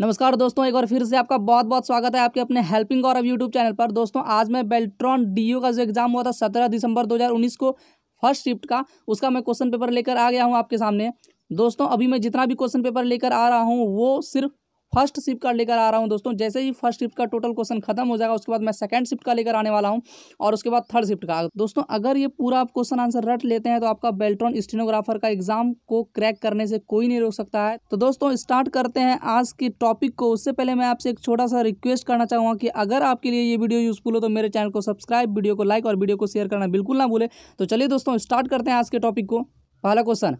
नमस्कार दोस्तों एक बार फिर से आपका बहुत बहुत स्वागत है आपके अपने हेल्पिंग और अब यूट्यूब चैनल पर दोस्तों आज मैं बेल्ट्रॉन डीयू का जो एग्ज़ाम हुआ था सत्रह दिसंबर 2019 को फर्स्ट शिफ्ट का उसका मैं क्वेश्चन पेपर लेकर आ गया हूँ आपके सामने दोस्तों अभी मैं जितना भी क्वेश्चन पेपर लेकर आ रहा हूँ वो सिर्फ फर्स्ट शिफ्ट का लेकर आ रहा हूँ दोस्तों जैसे ही फर्स्ट शिफ्ट का टोटल क्वेश्चन खत्म हो जाएगा उसके बाद मैं सेकंड शिफ्ट का लेकर आने वाला हूँ और उसके बाद थर्ड शिफ्ट का दोस्तों अगर ये पूरा आप क्वेश्चन आंसर रट लेते हैं तो आपका बेल्ट्रॉन स्टेनोग्राफर का एग्जाम को क्रैक करने से कोई नहीं रोक सकता है तो दोस्तों स्टार्ट करते हैं आज के टॉपिक को उससे पहले मैं आपसे एक छोटा सा रिक्वेस्ट करना चाहूँगा कि अगर आपके लिए ये वीडियो यूजफुल हो तो मेरे चैनल को सब्सक्राइब वीडियो को लाइक और वीडियो को शेयर करना बिल्कुल ना भूले तो चलिए दोस्तों स्टार्ट करते हैं आज के टॉपिक को पहला क्वेश्चन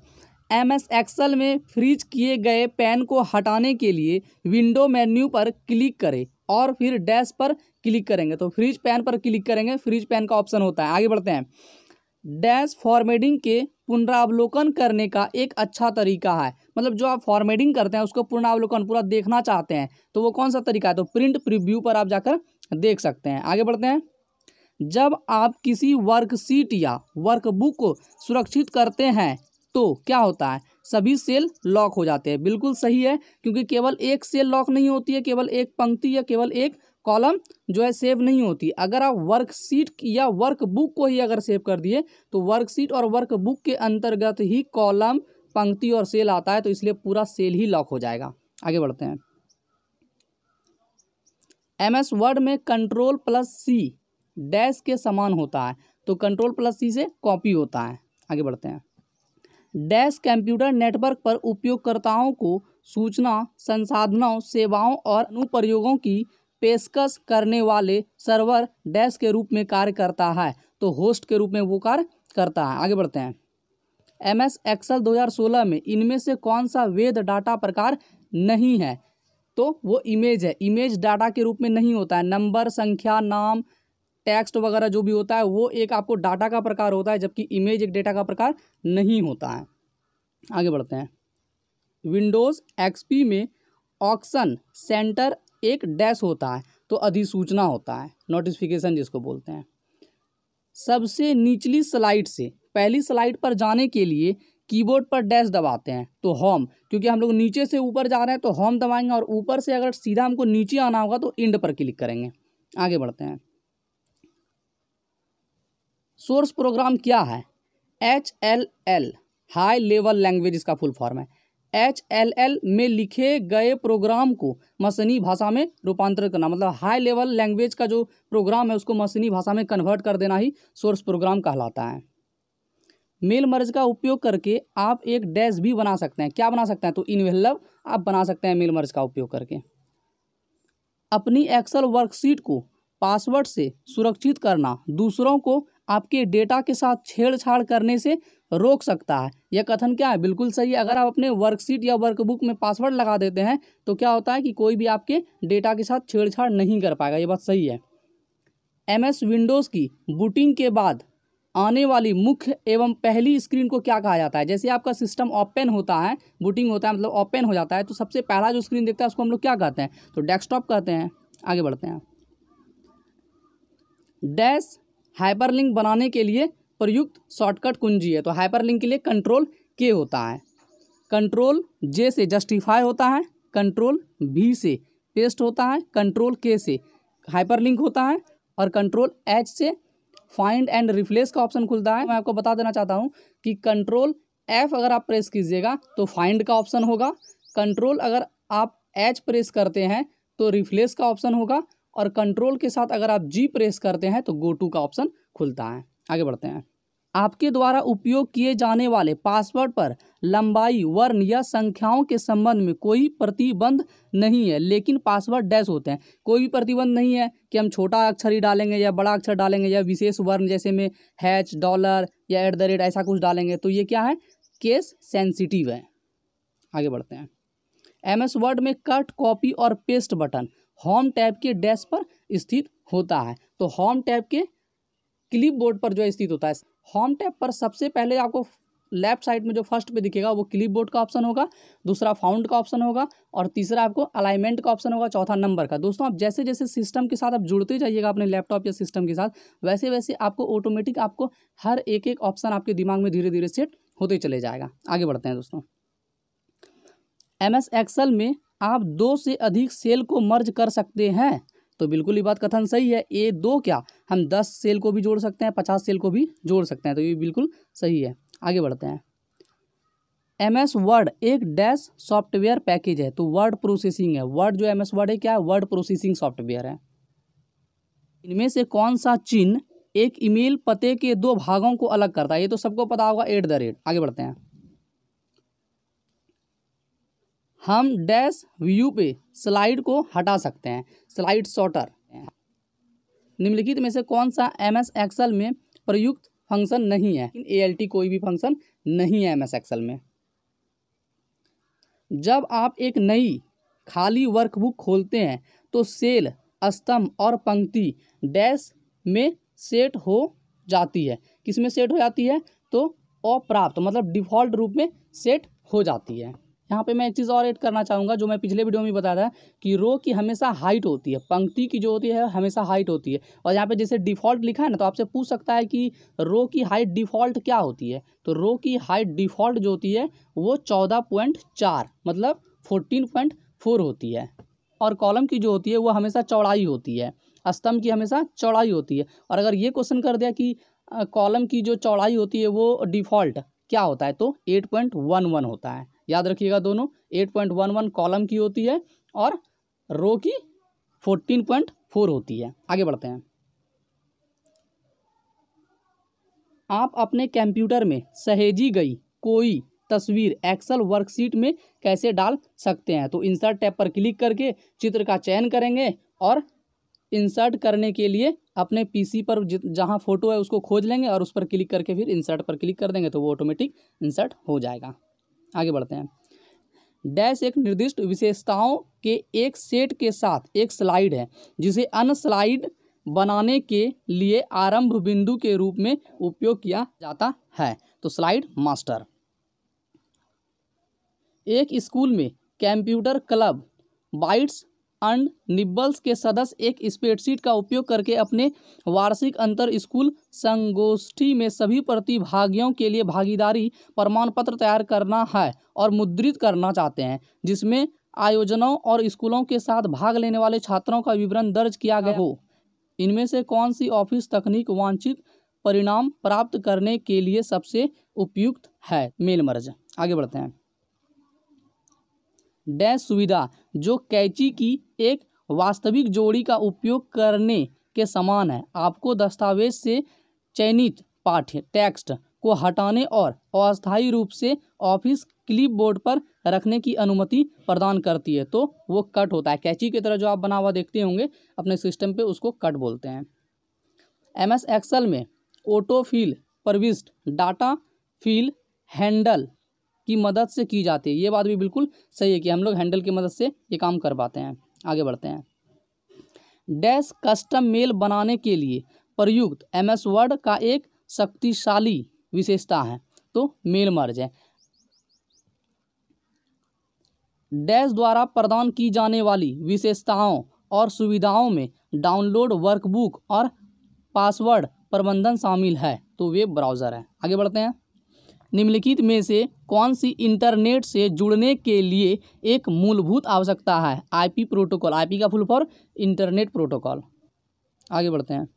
एम एस एक्सल में फ्रीज किए गए पैन को हटाने के लिए विंडो मेन्यू पर क्लिक करें और फिर डैश पर क्लिक करेंगे तो फ्रीज पैन पर क्लिक करेंगे फ्रीज पैन का ऑप्शन होता है आगे बढ़ते हैं डैश फॉर्मेटिंग के पुनरावलोकन करने का एक अच्छा तरीका है मतलब जो आप फॉर्मेटिंग करते हैं उसको पुनरावलोकन पूरा देखना चाहते हैं तो वो कौन सा तरीका है तो प्रिंट प्रिव्यू पर आप जाकर देख सकते हैं आगे बढ़ते हैं जब आप किसी वर्कशीट या वर्कबुक को सुरक्षित करते हैं तो क्या होता है सभी सेल लॉक हो जाते हैं बिल्कुल सही है क्योंकि केवल एक सेल लॉक नहीं होती है केवल एक पंक्ति या केवल एक कॉलम जो है सेव नहीं होती अगर आप वर्कशीट या वर्क बुक को ही अगर सेव कर दिए तो वर्कशीट और वर्क बुक के अंतर्गत ही कॉलम पंक्ति और सेल आता है तो इसलिए पूरा सेल ही लॉक हो जाएगा आगे बढ़ते हैं एम एस वर्ड में कंट्रोल प्लस सी डैश के समान होता है तो कंट्रोल प्लस सी से कॉपी होता है आगे बढ़ते हैं डैश कंप्यूटर नेटवर्क पर उपयोगकर्ताओं को सूचना संसाधनों सेवाओं और अनुप्रयोगों की पेशकश करने वाले सर्वर डैश के रूप में कार्य करता है तो होस्ट के रूप में वो कार्य करता है आगे बढ़ते हैं एम एस एक्सल दो में इनमें से कौन सा वेद डाटा प्रकार नहीं है तो वो इमेज है इमेज डाटा के रूप में नहीं होता है नंबर संख्या नाम टेक्स्ट वगैरह जो भी होता है वो एक आपको डाटा का प्रकार होता है जबकि इमेज एक डेटा का प्रकार नहीं होता है आगे बढ़ते हैं विंडोज़ एक्सपी में ऑक्शन सेंटर एक डैश होता है तो अधिसूचना होता है नोटिफिकेशन जिसको बोलते हैं सबसे निचली स्लाइड से पहली स्लाइड पर जाने के लिए कीबोर्ड पर डैश दबाते हैं तो होम क्योंकि हम लोग नीचे से ऊपर जा रहे हैं तो होम दबाएंगे और ऊपर से अगर सीधा हमको नीचे आना होगा तो इंड पर क्लिक करेंगे आगे बढ़ते हैं सोर्स प्रोग्राम क्या है H L L high level language इसका फुल फॉर्म है एच एल एल में लिखे गए प्रोग्राम को मशीनी भाषा में रूपांतरित करना मतलब हाई लेवल लैंग्वेज का जो प्रोग्राम है उसको मशीनी भाषा में कन्वर्ट कर देना ही सोर्स प्रोग्राम कहलाता है मेल मर्ज का उपयोग करके आप एक डैश भी बना सकते हैं क्या बना सकते हैं तो इनवेल्लब आप बना सकते हैं मेल मर्ज का उपयोग करके अपनी एक्सल वर्कशीट को पासवर्ड से सुरक्षित करना दूसरों को आपके डेटा के साथ छेड़छाड़ करने से रोक सकता है यह कथन क्या है बिल्कुल सही है अगर आप अपने वर्कशीट या वर्कबुक में पासवर्ड लगा देते हैं तो क्या होता है कि कोई भी आपके डेटा के साथ छेड़छाड़ नहीं कर पाएगा ये बात सही है एम एस विंडोज़ की बुटिंग के बाद आने वाली मुख्य एवं पहली स्क्रीन को क्या कहा जाता है जैसे आपका सिस्टम ओपन होता है बूटिंग होता है मतलब ओपन हो जाता है तो सबसे पहला जो स्क्रीन देखता है उसको हम लोग क्या कहते हैं तो डेस्कटॉप कहते हैं आगे बढ़ते हैं डैश हाइपरलिंक बनाने के लिए प्रयुक्त शॉर्टकट कुंजी है तो हाइपरलिंक के लिए कंट्रोल के होता है कंट्रोल जे से जस्टिफाई होता है कंट्रोल भी से पेस्ट होता है कंट्रोल के से हाइपरलिंक होता है और कंट्रोल एच से फाइंड एंड रिप्लेस का ऑप्शन खुलता है मैं आपको बता देना चाहता हूँ कि कंट्रोल एफ़ अगर आप प्रेस कीजिएगा तो फाइंड का ऑप्शन होगा कंट्रोल अगर आप एच प्रेस करते हैं तो रिफ्लेस का ऑप्शन होगा और कंट्रोल के साथ अगर आप जी प्रेस करते हैं तो गो टू का ऑप्शन खुलता है आगे बढ़ते हैं आपके द्वारा उपयोग किए जाने वाले पासवर्ड पर लंबाई वर्ण या संख्याओं के संबंध में कोई प्रतिबंध नहीं है लेकिन पासवर्ड डैश होते हैं कोई भी प्रतिबंध नहीं है कि हम छोटा अक्षर ही डालेंगे या बड़ा अक्षर डालेंगे या विशेष वर्ण जैसे में हैच डॉलर या एट द रेट ऐसा कुछ डालेंगे तो ये क्या है केस सेंसिटिव है आगे बढ़ते हैं एम एस वर्ड में कट कॉपी और पेस्ट बटन होम टैब के डैश पर स्थित होता है तो होम टैब के क्लिपबोर्ड पर जो स्थित होता है होम टैब पर सबसे पहले आपको लेफ्ट साइड में जो फर्स्ट पे दिखेगा वो क्लिपबोर्ड का ऑप्शन होगा दूसरा फाउंड का ऑप्शन होगा और तीसरा आपको अलाइनमेंट का ऑप्शन होगा चौथा नंबर का दोस्तों आप जैसे जैसे सिस्टम के साथ आप जुड़ते जाइएगा अपने लैपटॉप या सिस्टम के साथ वैसे वैसे आपको ऑटोमेटिक आपको हर एक एक ऑप्शन आपके दिमाग में धीरे धीरे सेट होते चले जाएगा आगे बढ़ते हैं दोस्तों एम एस एक्सल में आप दो से अधिक सेल को मर्ज कर सकते हैं तो बिल्कुल ये बात कथन सही है ए दो क्या हम दस सेल को भी जोड़ सकते हैं पचास सेल को भी जोड़ सकते हैं तो ये बिल्कुल सही है आगे बढ़ते हैं एम एस वर्ड एक डैश सॉफ्टवेयर पैकेज है तो वर्ड प्रोसेसिंग है वर्ड जो एम एस वर्ड है क्या है वर्ड प्रोसेसिंग सॉफ्टवेयर है इनमें से कौन सा चिन्ह एक ईमेल पते के दो भागों को अलग करता है ये तो सबको पता होगा एट द रेट आगे बढ़ते हैं हम डैश व्यू पे स्लाइड को हटा सकते हैं स्लाइड शॉटर निम्नलिखित में से कौन सा एम एस एक्सल में प्रयुक्त फंक्शन नहीं है ए एल टी कोई भी फंक्शन नहीं है एम एस एक्सल में जब आप एक नई खाली वर्कबुक खोलते हैं तो सेल स्तंभ और पंक्ति डैश में सेट हो जाती है किस में सेट हो जाती है तो अप्राप्त मतलब डिफ़ॉल्ट रूप में सेट हो जाती है यहाँ पे मैं एक चीज़ और ऐड करना चाहूँगा जो मैं पिछले वीडियो में बता था कि रो की हमेशा हाइट होती है पंक्ति की जो होती है हमेशा हाइट होती है और यहाँ पे जैसे डिफ़ॉल्ट लिखा है ना तो आपसे पूछ सकता है कि रो की हाइट डिफ़ॉल्ट क्या होती है तो रो की हाइट डिफ़ॉल्ट जो होती है वो चौदह पॉइंट चार मतलब फोर्टीन पॉइंट फोर होती है और कॉलम की जो होती है वो हमेशा चौड़ाई होती है स्तंभ की हमेशा चौड़ाई होती है और अगर ये क्वेश्चन कर दिया कि कॉलम की जो चौड़ाई होती है वो डिफ़ॉल्ट क्या होता है तो एट पॉइंट वन वन होता है याद रखिएगा दोनों eight point one one column की होती है और रो की फोर्टीन पॉइंट फोर होती है आगे बढ़ते हैं आप अपने कंप्यूटर में सहेजी गई कोई तस्वीर एक्सल वर्कशीट में कैसे डाल सकते हैं तो इंसर्ट टैब पर क्लिक करके चित्र का चयन करेंगे और इंसर्ट करने के लिए अपने पीसी पर जहाँ फ़ोटो है उसको खोज लेंगे और उस पर क्लिक करके फिर इंसर्ट पर क्लिक कर देंगे तो वो ऑटोमेटिक इंसर्ट हो जाएगा आगे बढ़ते हैं डैश एक निर्दिष्ट विशेषताओं के एक सेट के साथ एक स्लाइड है जिसे अन्य स्लाइड बनाने के लिए आरंभ बिंदु के रूप में उपयोग किया जाता है तो स्लाइड मास्टर एक स्कूल में computer club bytes and nibbles के सदस्य एक स्प्रेडशीट का उपयोग करके अपने वार्षिक अंतर स्कूल संगोष्ठी में सभी प्रतिभागियों के लिए भागीदारी प्रमाण पत्र तैयार करना है और मुद्रित करना चाहते हैं जिसमें आयोजनों और स्कूलों के साथ भाग लेने वाले छात्रों का विवरण दर्ज किया गया हो इनमें से कौन सी ऑफिस तकनीक वांछित परिणाम प्राप्त करने के लिए सबसे उपयुक्त है मेल मर्ज आगे बढ़ते हैं डैश सुविधा जो कैची की एक वास्तविक जोड़ी का उपयोग करने के समान है आपको दस्तावेज से चयनित पाठ्य टेक्स्ट को हटाने और अस्थायी रूप से ऑफिस क्लिपबोर्ड पर रखने की अनुमति प्रदान करती है तो वो कट होता है कैची की तरह जो आप बना हुआ देखते होंगे अपने सिस्टम पे उसको कट बोलते हैं एम एस एक्सल में ऑटो फील प्रविष्ट डाटा फील हैंडल की मदद से की जाती है ये बात भी बिल्कुल सही है कि हम लोग हैंडल की मदद से ये काम कर पाते हैं आगे बढ़ते हैं डैश कस्टम मेल बनाने के लिए प्रयुक्त एम एस वर्ड का एक शक्तिशाली विशेषता है तो मेल मर्ज है डैश द्वारा प्रदान की जाने वाली विशेषताओं और सुविधाओं में डाउनलोड वर्कबुक और पासवर्ड प्रबंधन शामिल है तो वेब ब्राउज़र है आगे बढ़ते हैं निम्नलिखित में से कौन सी इंटरनेट से जुड़ने के लिए एक मूलभूत आवश्यकता है आईपी प्रोटोकॉल आईपी का फुल फॉर इंटरनेट प्रोटोकॉल आगे बढ़ते हैं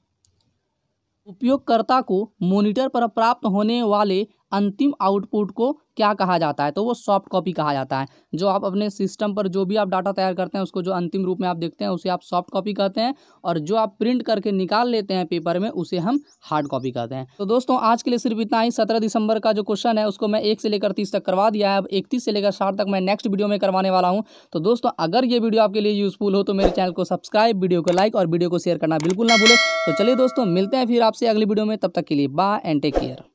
उपयोगकर्ता को मॉनिटर पर प्राप्त होने वाले अंतिम आउटपुट को क्या कहा जाता है तो वो सॉफ्ट कॉपी कहा जाता है जो आप अपने सिस्टम पर जो भी आप डाटा तैयार करते हैं उसको जो अंतिम रूप में आप देखते हैं उसे आप सॉफ्ट कॉपी कहते हैं और जो आप प्रिंट करके निकाल लेते हैं पेपर में उसे हम हार्ड कॉपी कहते हैं तो दोस्तों आज के लिए सिर्फ इतना ही सत्रह दिसंबर का जो क्वेश्चन है उसको मैं एक से लेकर तीस तक करवा दिया है अब इकतीस से लेकर साठ तक मैं नेक्स्ट वीडियो में करवाने वाला हूँ तो दोस्तों अगर ये वीडियो आपके लिए यूजफुल हो तो मेरे चैनल को सब्सक्राइब वीडियो को लाइक और वीडियो को शेयर करना बिल्कुल ना भूलो तो चलिए दोस्तों मिलते हैं फिर आपसे अगली वीडियो में तब तक के लिए बाय एंड टेक केयर